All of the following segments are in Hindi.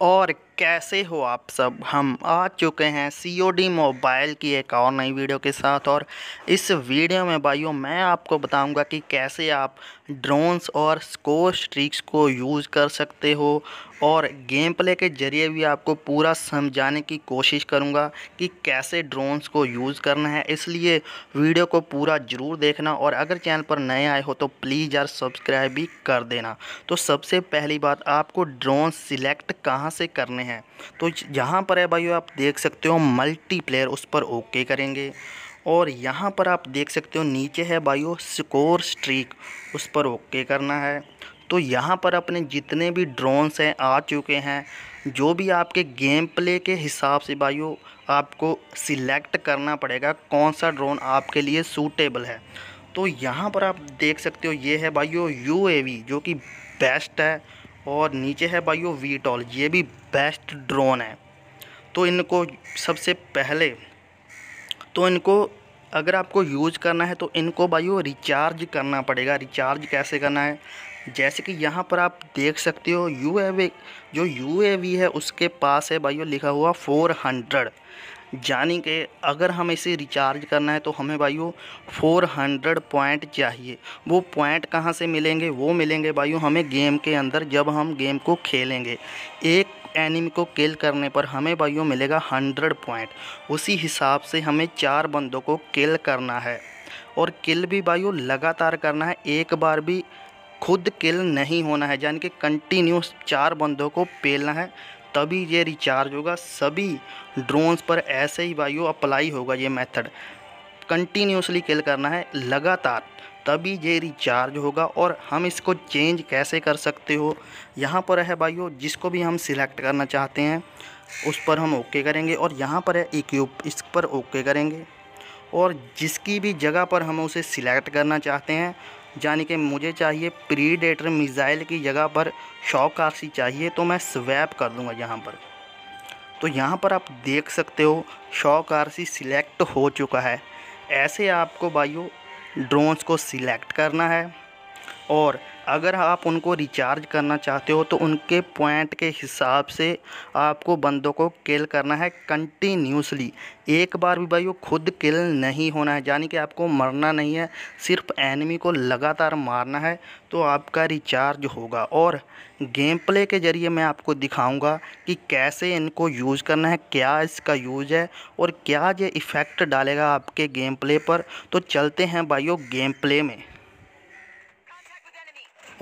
और कैसे हो आप सब हम आ चुके हैं डी मोबाइल की एक और नई वीडियो के साथ और इस वीडियो में भाइयों मैं आपको बताऊंगा कि कैसे आप ड्रोन्स और स्कोर स्ट्रिक्स को यूज़ कर सकते हो और गेम प्ले के ज़रिए भी आपको पूरा समझाने की कोशिश करूंगा कि कैसे ड्रोन्स को यूज़ करना है इसलिए वीडियो को पूरा ज़रूर देखना और अगर चैनल पर नए आए हो तो प्लीज़ यार सब्सक्राइब भी कर देना तो सबसे पहली बात आपको ड्रोन सिलेक्ट कहाँ से करने हैं हैं तो यहाँ पर है भाइयों आप देख सकते हो मल्टीप्लेयर उस पर ओके करेंगे और यहाँ पर आप देख सकते हो नीचे है भाइयों स्कोर स्ट्रीक उस पर ओके करना है तो यहाँ पर अपने जितने भी ड्रोन्स हैं आ चुके हैं जो भी आपके गेम प्ले के हिसाब से भाइयों आपको सिलेक्ट करना पड़ेगा कौन सा ड्रोन आपके लिए सूटेबल है तो यहाँ पर आप देख सकते हो ये है भाइयों यूएवी जो कि बेस्ट है और नीचे है भाइयों वी टॉल ये भी बेस्ट ड्रोन है तो इनको सबसे पहले तो इनको अगर आपको यूज करना है तो इनको भाइयों रिचार्ज करना पड़ेगा रिचार्ज कैसे करना है जैसे कि यहाँ पर आप देख सकते हो यू जो यू है उसके पास है भाइयों लिखा हुआ फोर हंड्रेड यानी कि अगर हम इसे रिचार्ज करना है तो हमें भाइयों 400 पॉइंट चाहिए वो पॉइंट कहाँ से मिलेंगे वो मिलेंगे भाइयों हमें गेम के अंदर जब हम गेम को खेलेंगे एक एनिमी को किल करने पर हमें भाइयों मिलेगा हंड्रेड पॉइंट उसी हिसाब से हमें चार बंदों को किल करना है और किल भी भाइयों लगातार करना है एक बार भी खुद किल नहीं होना है यानी कि कंटिन्यूस चार बंदों को पेलना है तभी ये रिचार्ज होगा सभी ड्रोन्स पर ऐसे ही भाइयों अप्लाई होगा ये मेथड कंटिन्यूसली किल करना है लगातार तभी ये रिचार्ज होगा और हम इसको चेंज कैसे कर सकते हो यहाँ पर है भाइयों जिसको भी हम सिलेक्ट करना चाहते हैं उस पर हम ओके करेंगे और यहाँ पर है एक इस पर ओके करेंगे और जिसकी भी जगह पर हम उसे सिलेक्ट करना चाहते हैं यानी कि मुझे चाहिए प्री डेटर मिज़ाइल की जगह पर शॉक आरसी चाहिए तो मैं स्वैप कर दूंगा यहाँ पर तो यहाँ पर आप देख सकते हो शॉक आरसी सिलेक्ट हो चुका है ऐसे आपको भाइयों ड्रोन्स को सिलेक्ट करना है और अगर आप उनको रिचार्ज करना चाहते हो तो उनके पॉइंट के हिसाब से आपको बंदों को किल करना है कंटिन्यूसली एक बार भी भाई वो खुद किल नहीं होना है यानी कि आपको मरना नहीं है सिर्फ एनिमी को लगातार मारना है तो आपका रिचार्ज होगा और गेम प्ले के ज़रिए मैं आपको दिखाऊंगा कि कैसे इनको यूज़ करना है क्या इसका यूज़ है और क्या ये इफ़ेक्ट डालेगा आपके गेम प्ले पर तो चलते हैं भाइयों गेम प्ले में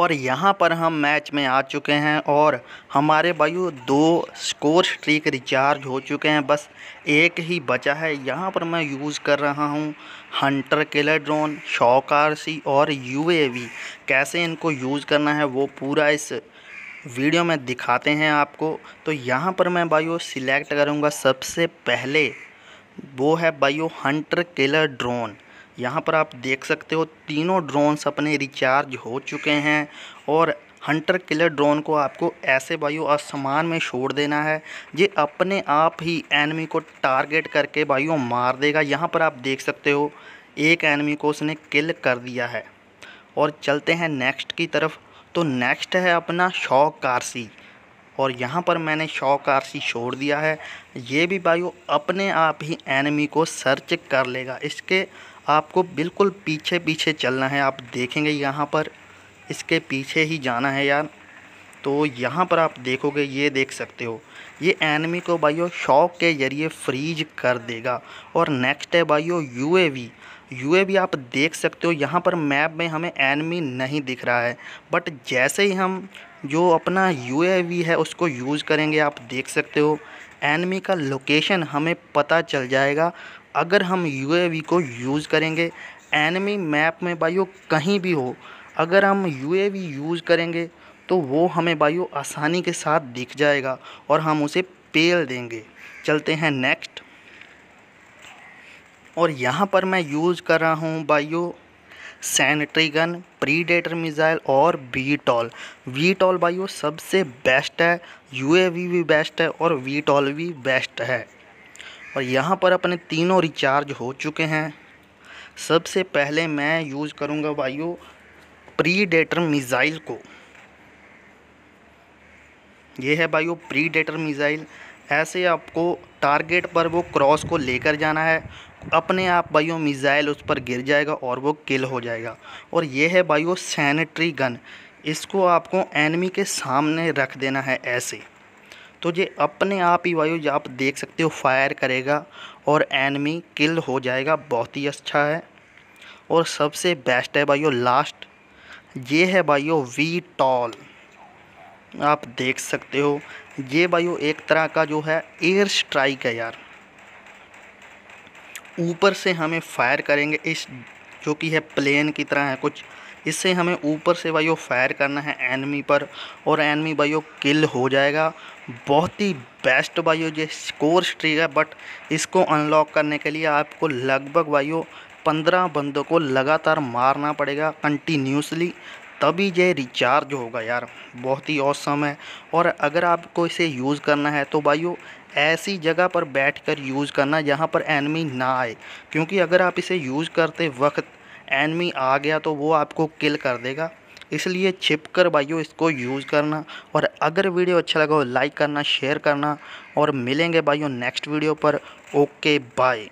और यहाँ पर हम मैच में आ चुके हैं और हमारे भाई दो स्कोर स्ट्रीक रिचार्ज हो चुके हैं बस एक ही बचा है यहाँ पर मैं यूज़ कर रहा हूँ हंटर किलर ड्रोन सी और यूएवी कैसे इनको यूज़ करना है वो पूरा इस वीडियो में दिखाते हैं आपको तो यहाँ पर मैं भाई सिलेक्ट करूँगा सबसे पहले वो है भाई हंटर किलर ड्रोन यहाँ पर आप देख सकते हो तीनों ड्रोन्स अपने रिचार्ज हो चुके हैं और हंटर किलर ड्रोन को आपको ऐसे वायु आसमान में छोड़ देना है ये अपने आप ही एनमी को टारगेट करके वायु मार देगा यहाँ पर आप देख सकते हो एक एनमी को उसने किल कर दिया है और चलते हैं नेक्स्ट की तरफ तो नेक्स्ट है अपना शौक कारसी और यहाँ पर मैंने शौक कारसी छोड़ दिया है ये भी वायु अपने आप ही एनमी को सर्च कर लेगा इसके आपको बिल्कुल पीछे पीछे चलना है आप देखेंगे यहाँ पर इसके पीछे ही जाना है यार तो यहाँ पर आप देखोगे ये देख सकते हो ये एनमी को भाइयों शॉक के ज़रिए फ्रीज कर देगा और नेक्स्ट है भाइयों यूएवी यूएवी आप देख सकते हो यहाँ पर मैप में हमें एनमी नहीं दिख रहा है बट जैसे ही हम जो अपना यूएवी है उसको यूज़ करेंगे आप देख सकते हो एनमी का लोकेशन हमें पता चल जाएगा अगर हम यू को यूज़ करेंगे एनमी मैप में भाई कहीं भी हो अगर हम यू यूज़ करेंगे तो वो हमें भाई आसानी के साथ दिख जाएगा और हम उसे पेल देंगे चलते हैं नेक्स्ट और यहाँ पर मैं यूज़ कर रहा हूँ बायो सैनिट्रीगन गन प्रीडेटर मिज़ाइल और वी टॉल वी टॉल भाइयों सबसे बेस्ट है यूएवी भी बेस्ट है और वी टॉल भी बेस्ट है और यहाँ पर अपने तीनों रिचार्ज हो चुके हैं सबसे पहले मैं यूज़ करूँगा प्री प्रीडेटर मिज़ाइल को ये है प्री डेटर मिज़ाइल ऐसे आपको टारगेट पर वो क्रॉस को लेकर जाना है अपने आप भाइयों मिज़ाइल उस पर गिर जाएगा और वो किल हो जाएगा और ये है बायो सैनिटरी गन इसको आपको एनमी के सामने रख देना है ऐसे तो ये अपने आप ही वायु आप देख सकते हो फायर करेगा और एनमी किल हो जाएगा बहुत ही अच्छा है और सबसे बेस्ट है भाइयों लास्ट ये है भाइयों वी टॉल आप देख सकते हो ये भाइयों एक तरह का जो है एयर स्ट्राइक है यार ऊपर से हमें फायर करेंगे इस जो कि है प्लेन की तरह है कुछ इससे हमें ऊपर से भाइयों फायर करना है एनमी पर और एनमी भाइयों किल हो जाएगा बहुत ही बेस्ट भाइयों ये स्कोर स्ट्रीक है बट इसको अनलॉक करने के लिए आपको लगभग भाइयों पंद्रह बंदों को लगातार मारना पड़ेगा कंटिन्यूसली तभी ये रिचार्ज होगा यार बहुत ही औसम है और अगर आपको इसे यूज़ करना है तो भाइयों ऐसी जगह पर बैठकर यूज़ करना जहाँ पर एनमी ना आए क्योंकि अगर आप इसे यूज़ करते वक्त एनमी आ गया तो वो आपको किल कर देगा इसलिए छिप कर भाइयों इसको यूज़ करना और अगर वीडियो अच्छा लगा हो लाइक करना शेयर करना और मिलेंगे भाइयों नेक्स्ट वीडियो पर ओके बाय